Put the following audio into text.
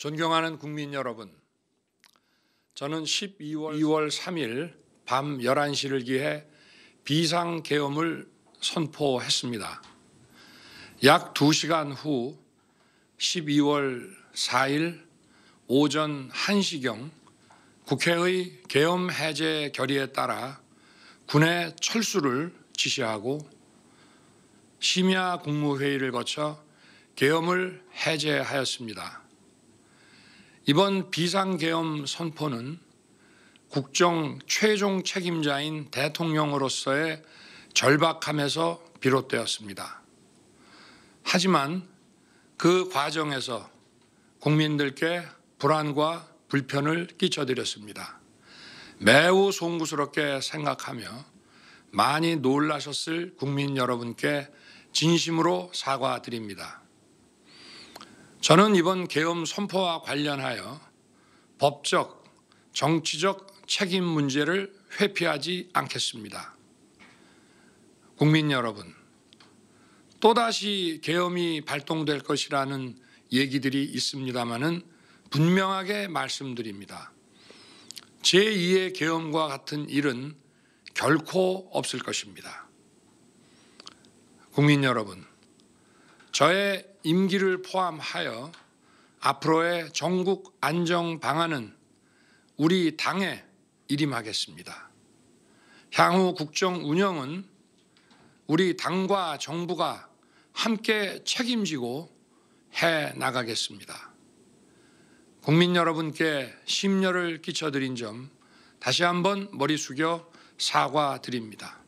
존경하는 국민 여러분, 저는 12월 2월 3일 밤 11시를 기해 비상계엄을 선포했습니다. 약 2시간 후 12월 4일 오전 1시경 국회의 계엄 해제 결의에 따라 군의 철수를 지시하고 심야 국무회의를 거쳐 계엄을 해제하였습니다. 이번 비상계엄 선포는 국정 최종 책임자인 대통령으로서의 절박함에서 비롯되었습니다. 하지만 그 과정에서 국민들께 불안과 불편을 끼쳐드렸습니다. 매우 송구스럽게 생각하며 많이 놀라셨을 국민 여러분께 진심으로 사과드립니다. 저는 이번 계엄 선포와 관련하여 법적, 정치적 책임 문제를 회피하지 않겠습니다. 국민 여러분, 또다시 계엄이 발동될 것이라는 얘기들이 있습니다마는 분명하게 말씀드립니다. 제2의 계엄과 같은 일은 결코 없을 것입니다. 국민 여러분, 저의 임기를 포함하여 앞으로의 전국 안정 방안은 우리 당에 이임하겠습니다 향후 국정 운영은 우리 당과 정부가 함께 책임지고 해 나가겠습니다. 국민 여러분께 심려를 끼쳐드린 점 다시 한번 머리 숙여 사과드립니다.